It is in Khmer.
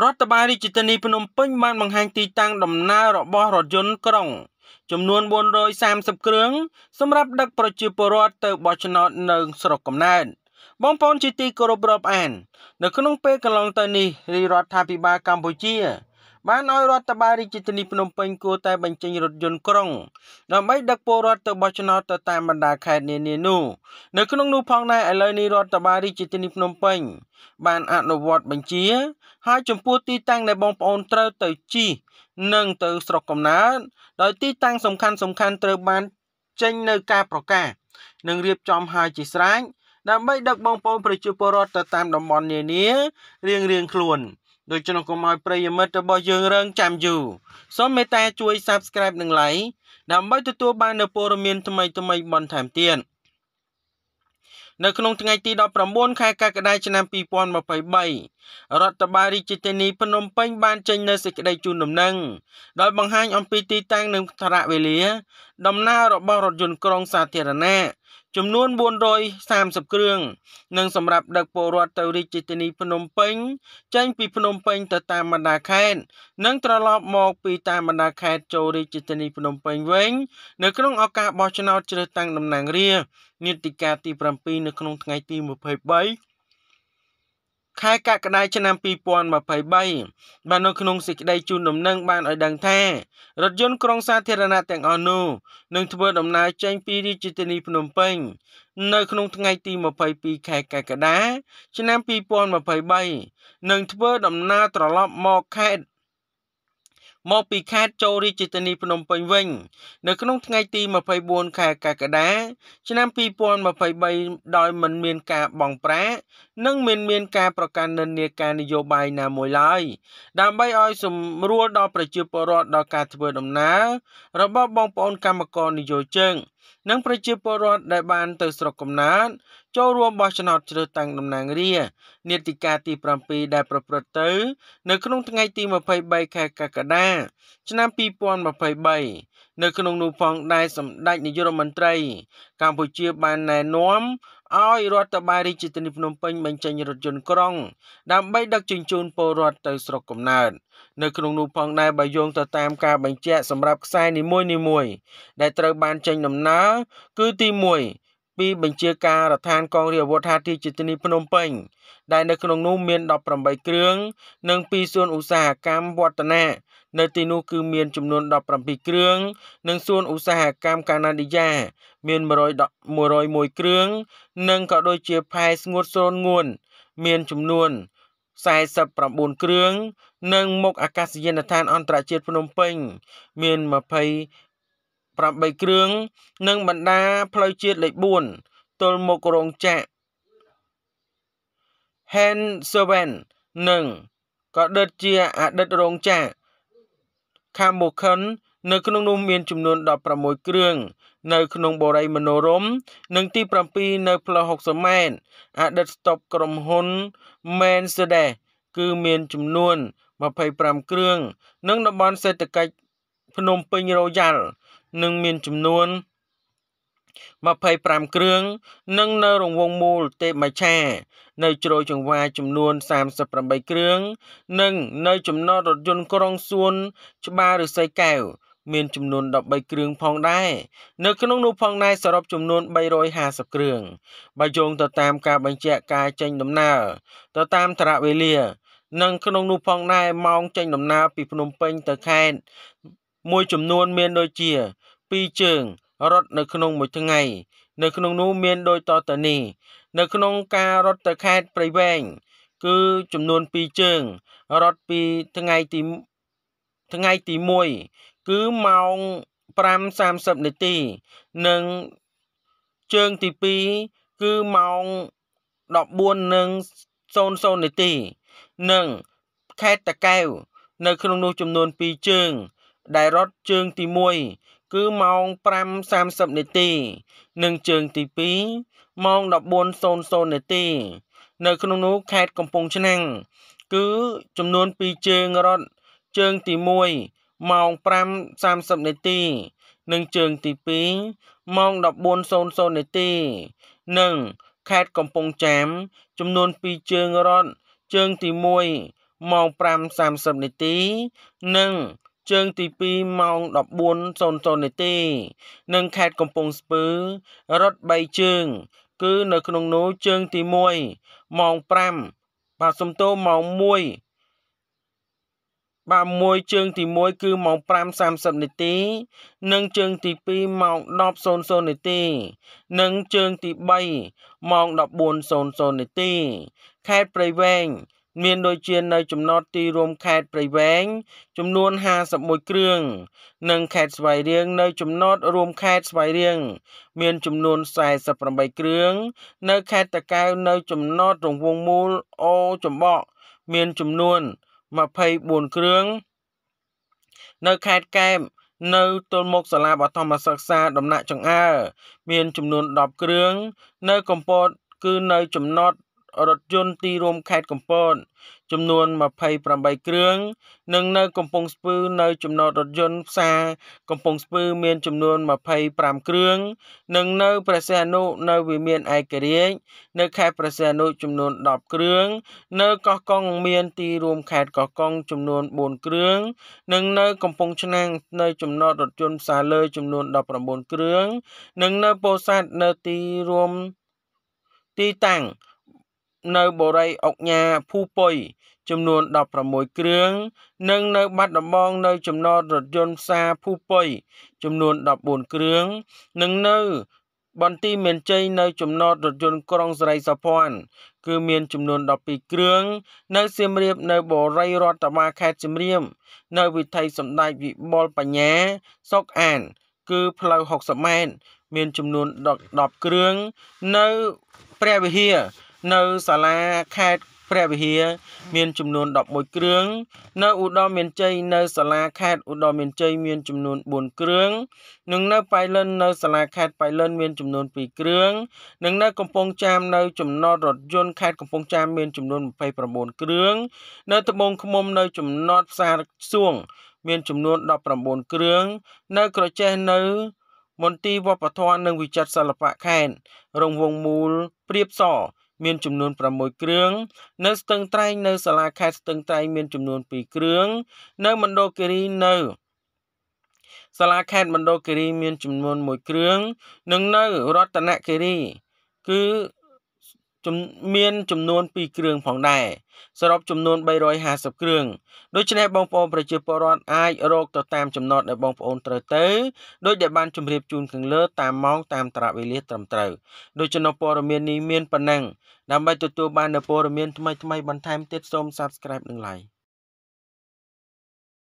រដ្ឋបាលរាជធានីភ្នំពេញបានបង្ហាញទីតាំងដំណើររបស់រថយន្តក្រុង ចំនួន430គ្រឿងសម្រាប់ដឹកប្រជាពលរដ្ឋទៅបោះឆ្នោតនៅស្រុកកំណើតបងប្អូនជាទីគោរពរាប់អាននៅក្នុងពេលកន្លងទៅនេះរាជរដ្ឋាភិបាលកម្ពុជាបានឲ្យរដ្ឋបាលរាជធានីភ្នំពេញគួរតែបញ្ចេញរថយន្តក្រុងដើម្បីដឹកពលរដ្ឋទៅបោះឆ្នោតទៅតាមបណ្ដាខេត្តនានានោះនៅក្នុងនោះផងដែរឥឡូវនេះរដ្ឋបាលរាជធានីភ្នំពេញបានអនុវត្តបញ្ជាហើយចំពោះទីតាំងដែលបងប្អូនត្រូវទៅជិះនិងទៅស្រុកកំណើត ដោយទីតាំងសំខាន់សំខាន់ត្រូវបានចេញនៅការប្រកាសនិងរៀបចំហើយជាស្រេចដើម្បីដឹក បងប្អូនប្រជាពលរដ្ឋទៅតាមតំបន់នានារៀងៗខ្លួន។ដូច្នោះកុំឲ្យប្រិយមិត្តរបស់យើងរងចាំយូរសូមមេត្តាជួយ Subscribe និង Like ដើម្បីទទួល បាននូវព័ត៌មានថ្មីៗបន្ថែមទៀតនៅក្នុងថ្ងៃទី19ខែកក្កដាឆ្នាំ2023រដ្ឋបាលរាជធានីភ្នំពេញបានចេញនូវសេចក្តីជូនដំណឹងដោយបង្ហាញ អំពីទីតាំងនិងឋានៈវេលា ដំណើររបស់រថយន្តក្រុងសាធារណៈចំនួន430គ្រឿងនិងសម្រាប់ដឹកពលរដ្ឋទៅរាជធានីភ្នំពេញចេញពីភ្នំពេញទៅតាមបណ្ដាខេត្តនិងត្រឡប់មកពីតាមបណ្ដាខេត្តចូលរាជធានីភ្នំពេញវិញនៅក្នុងឱកាសបោះឆ្នោតជ្រើសតាំងតំណាងរាស្ត្រនីតិកាលទី7នៅក្នុងថ្ងៃទី23ខែកក្កដាឆ្នាំ2023បាននៅក្នុងសេចក្តីជូនដំណឹងបានឲ្យដឹងថារថយន្តក្រុងសាធារណៈទាំងអស់នោះនឹងធ្វើដំណើរចេញពីរាជធានីភ្នំពេញ នៅក្នុងថ្ងៃទី22ខែកក្កដាឆ្នាំ2023នឹងធ្វើដំណើរត្រឡប់មកខេត្តមកពីខេត្តចូលរាជធានីភ្នំពេញវិញនៅក្នុងថ្ងៃទី24ខែកក្កដា ឆ្នាំ2023ដោយមិនមានការបងប្រា និងមិនមានការប្រកាន់និន្នាការនយោបាយណាមួយឡើយដើម្បីឲ្យសម្រួលដល់ប្រជាពលរដ្ឋដល់ការធ្វើដំណើររបស់បងប្អូនកម្មករនិយោជិងនិង ប្រជាពលរដ្ឋដែលបានទៅស្រុកកំណើតចូលរួមបោះឆ្នោតជ្រើសតាំងតំណាងរានីតិកាលទី7ដែលប្រព្រឹត្តទៅនៅក្នុងថ្ងៃទី23ខែកក្កដា ឆ្នាំ2023នៅក្នុងនោះផងដែរសម្ដេចនាយករដ្ឋមន្ត្រី កម្ពុជាបានណែនាំឲ្យរដ្ឋបាលរាជធានីភ្នំពេញបញ្ចេញរថយន្តក្រុង ដើម្បីដឹកជញ្ជូនពលរដ្ឋទៅស្រុកកំណើតនៅក្នុងនោះផងដែរបើយោងទៅតាមការបញ្ជាក់សម្រាប់ខ្សែនីមួយៗដែលត្រូវបានចេញដំណើរគឺទី1ពីបញ្ជាការដ្ឋានកងរាជអាវុធហត្ថីជាទីនីភ្នំពេញដែលនៅក្នុងនោះមាន18គ្រឿងនិងពីសួនឧស្សាហកម្មវឌ្ឍនៈនៅទីនោះគឺមានចំនួន17គ្រឿងនិងសួនឧស្សាហកម្មកាណាឌីយ៉ាមាន101គ្រឿងនិងក៏ដូចជាផែស្ងួតសូនងួន មានចំនួន49គ្រឿងនិងមុខអាកាសយានដ្ឋានអន្តរជាតិភ្នំពេញ មាន8គ្រឿងនិងបណ្ដាផ្លូវជាតិលេខ4ទល់មុខរោងចក្រ Hand Seven និងក៏ដិតជាអតីតរោងចក្រ Kamokan នៅក្នុងនោះមានចំនួន16គ្រឿងនៅក្នុងបូរីមនោរមនិងទី7នៅ ផ្លូវ60ម៉ែត្រអតីតស្តុបក្រុមហ៊ុន Mercedes គឺមាន ចំនួន25គ្រឿងនិងតំបន់សេដ្ឋកិច្ចភ្នំពេញរ៉ូយ៉ាល់និងមានចំនួន25គ្រឿងនិងនៅរង្វង់មូលទេពមច្ឆានៅជ្រោយចង្វាចំនួន38គ្រឿងនិងនៅចំណតរថយន្តក្រុងសួន ច្បារឫស្សីកែវមានចំនួន13គ្រឿងផងដែរនៅក្នុងនោះផងដែរសរុបចំនួន350គ្រឿងបើយោងទៅតាមការបញ្ជាក់ការចេញដំណើរទៅតាមតារវេលានិងក្នុងនោះផងដែរម៉ោងចេញ ដំណើរពីភ្នំពេញទៅខេត្តមួយចំនួនមាន ដូចជា2ជើងរត់នៅក្នុងមួយថ្ងៃ នៅក្នុងនោះមាន ដូចតទៅនេះនៅក្នុងការរត់ទៅខេត្តព្រៃវែង គឺចំនួន2ជើង រត់ពីថ្ងៃទីថ្ងៃទី1គឺម៉ោង5:30នាទី និងជើងទី2គឺម៉ោង14:00នាទីនិងខេត្តតាកែវ នៅក្នុងនោះចំនួន2ជើងដែលរត់ជើងទី1គឺម៉ោង5:30នាទីនិងជើងទី2ម៉ោង14:00នាទីនៅក្នុងនោះខេត្តកំពង់ឆ្នាំងគឺចំនួន2ជើងរត់ជើងទី1ម៉ោង5:30នាទីនិងជើងទី2ម៉ោង14:00នាទីនិងខេត្តកំពង់ចាមចំនួន2ជើងរត់ជើងទី1ម៉ោង5:30នាទីនិងជើងទី2ម៉ោង14:00នាទីនិងខេត្តកំពង់ស្ពឺរត់3ជើង គឺនៅក្នុងនោះជើងទី1ម៉ោង5បាទសំទោម៉ោង1បាទមួយជើងទី1គឺម៉ោង5:30នាទី និងជើងទី2ម៉ោង10:00នាទី និងជើងទី3ម៉ោង14:00នាទី ខេត្តព្រៃវែងមានដូចជានៅចំណតទីរួមខេត្តព្រៃវែងចំនួន51គ្រឿងនិងខេត្តស្វាយរៀងនៅចំណតរួមខេត្តស្វាយរៀងមានចំនួន48គ្រឿងនៅខេត្តតាកែវនៅចំណតរង្វង់មូលអូចំបក់មានចំនួន24គ្រឿងនៅខេត្តកែបនៅទល់មុខសាលាបឋមសិក្សាដំណាក់ចង្អើមានចំនួន10គ្រឿងនៅកំពតគឺនៅចំណត់រថយន្តទីរួមខេត្តកំពតចំនួន28គ្រឿងនិងនៅកំពង់ស្ពឺនៅចំណតរថយន្តផ្សារកំពង់ស្ពឺមានចំនួន25គ្រឿងនិងនៅព្រះសីហនុនៅវិមានឯករាជ្យនៅខេត្តព្រះសីហនុចំនួន10គ្រឿងនៅកោះកុងមានទីរួមខេត្តកោះកុងចំនួន4គ្រឿងនិងនៅកំពង់ឆ្នាំងនៅចំណតរថយន្តផ្សារលើ ចំនួន19គ្រឿងនិងនៅពោធិ៍សាត់នៅទីរួមទីតាំងនៅបុរីអុកញ៉ាភូពុយចំនួន16គ្រឿងនិងនៅបាត់ដំបងនៅចំណតរថយន្តផ្សារភូពុយចំនួន14គ្រឿងនិងនៅ បន្ទាយមានជ័យនៅចំណតរថយន្តក្រុងសរីសភ័ណ្ឌគឺមានចំនួន12គ្រឿងនៅសៀមរាបនៅបរិយរដ្ឋបាលខេត្តសៀមរាបនៅវិថីសម្ដេចវិបុលបញ្ញាសុកអាន គឺផ្លូវ60ម៉ែត្រមានចំនួន10គ្រឿងនៅព្រះវិហារនៅសាលាខេត្តព្រះវិហារមានចំនួន11គ្រឿងនៅឧត្តរមានជ័យនៅសាលាខេត្តឧត្តរមានជ័យមានចំនួន4គ្រឿងនិងនៅប៉ៃលិននៅសាលាខេត្តប៉ៃលិនមានចំនួន2គ្រឿងនិងនៅកំពង់ចាមនៅចំណតរថយន្តខេត្តកំពង់ចាមមានចំនួន29គ្រឿងនៅត្បូងឃ្មុំនៅចំណតផ្សារសួងមានចំនួន19គ្រឿងនៅក្រចេះនៅមន្ទីរវប្បធម៌និងវិចិត្រសិល្បៈខេត្តរងវងមូលព្រៀបសរមានចំនួន6គ្រឿងនៅស្ទឹងត្រែងនៅសាលាខេត្តស្ទឹងត្រែងមានចំនួន2គ្រឿងនៅមណ្ឌលគិរីនៅសាលាខេត្តមណ្ឌលគិរីមានចំនួន1គ្រឿងនិងនៅរតនគិរីគឺមានចំនួន2គ្រឿងផងដែរសរុបចំនួន350គ្រឿងដូច្នេះបងប្អូនប្រជាពលរដ្ឋអាចរកទៅតាមចំណត់ដែលបងប្អូនត្រូវទៅដោយដែលបានជម្រាបជូនខាងលើតាមម៉ោងតាមត្រាវេលាត្រឹមត្រូវដូច្នោះព័ត៌មាននេះមានប៉ុណ្ណឹងដើម្បីទទួលបាននូវព័ត៌មានថ្មីៗបន្ថែមទៀតសូម Subscribe និង Like